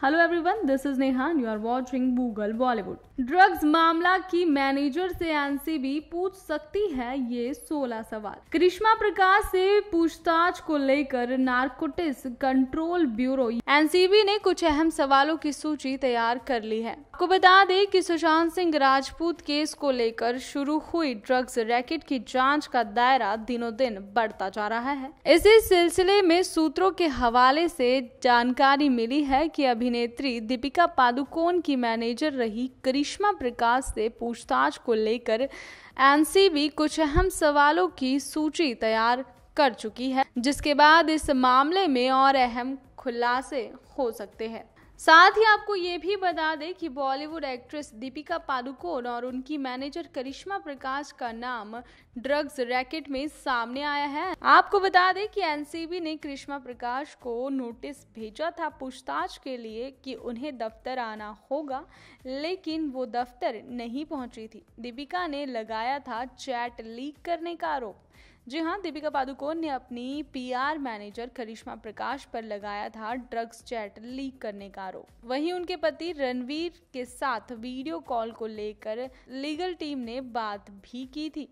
Hello everyone, this is Nehan. you are watching Google Bollywood. Drugs मामला की manager से NCB पूछ सकती है ये 16 सवाल करिश्मा प्रकाश से पूछताछ को लेकर नार्कोटिक्स कंट्रोल ब्यूरो एनसीबी ने कुछ अहम सवालों की सूची तैयार कर ली है आपको बता दें कि सुशांत सिंह राजपूत केस को लेकर शुरू हुई ड्रग्स रैकेट की जांच का दायरा दिनों दिन बढ़ता जा रहा है इसी सिलसिले में सूत्रों के हवाले से जानकारी मिली है कि अभिनेत्री दीपिका पादुकोण की मैनेजर रही करिश्मा करिश्मा प्रकाश से पूछताछ को लेकर एनसीबी कुछ अहम सवालों की सूची तैयार कर चुकी है जिसके बाद इस मामले में और अहम खुलासे हो सकते हैं साथ ही आपको ये भी बता दें कि बॉलीवुड एक्ट्रेस दीपिका पादुकोण और उनकी मैनेजर करिश्मा प्रकाश का नाम ड्रग्स रैकेट में सामने आया है आपको बता दें कि एनसीबी ने करिश्मा प्रकाश को नोटिस भेजा था पूछताछ के लिए कि उन्हें दफ्तर आना होगा लेकिन वो दफ्तर नहीं पहुंची थी दीपिका ने लगाया था चैट लीक करने का आरोप जी हाँ दीपिका पादुकोण ने अपनी पीआर मैनेजर करिश्मा प्रकाश पर लगाया था ड्रग्स चैट लीक करने का आरोप वहीं उनके पति रणवीर के साथ वीडियो कॉल को लेकर लीगल टीम ने बात भी की थी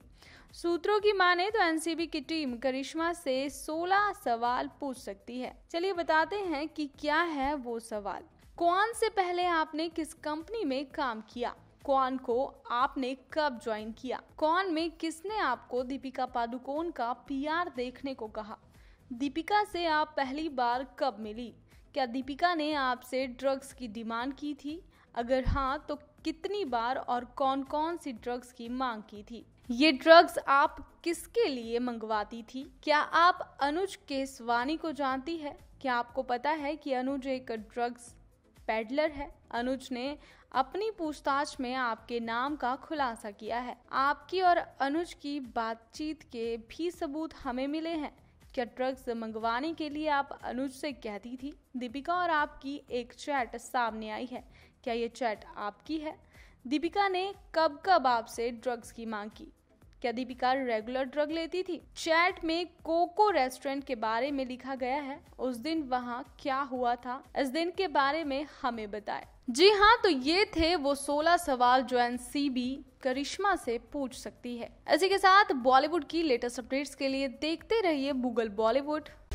सूत्रों की माने तो एनसीबी की टीम करिश्मा से 16 सवाल पूछ सकती है चलिए बताते हैं कि क्या है वो सवाल कौन से पहले आपने किस कंपनी में काम किया कौन को आपने कब ज्वाइन किया कौन में किसने आपको दीपिका पादुकोण का पीआर देखने को कहा दीपिका से आप पहली बार कब मिली क्या दीपिका ने आपसे ड्रग्स की डिमांड की थी अगर हाँ तो कितनी बार और कौन कौन सी ड्रग्स की मांग की थी ये ड्रग्स आप किसके लिए मंगवाती थी क्या आप अनुज केसवानी को जानती है क्या आपको पता है कि अनुज एक ड्रग्स पेडलर है अनुज ने अपनी पूछताछ में आपके नाम का खुलासा किया है आपकी और अनुज की बातचीत के भी सबूत हमें मिले हैं क्या ड्रग्स मंगवाने के लिए आप अनुज से कहती थी दीपिका और आपकी एक चैट सामने आई है क्या ये चैट आपकी है दीपिका ने कब कब आपसे ड्रग्स की मांग की क्या दीपिका रेगुलर ड्रग लेती थी चैट में कोको रेस्टोरेंट के बारे में लिखा गया है उस दिन वहाँ क्या हुआ था इस दिन के बारे में हमें बताए जी हाँ तो ये थे वो सोलह सवाल जो एन सी बी करिश्मा से पूछ सकती है इसी के साथ बॉलीवुड की लेटेस्ट अपडेट्स के लिए देखते रहिए गूगल बॉलीवुड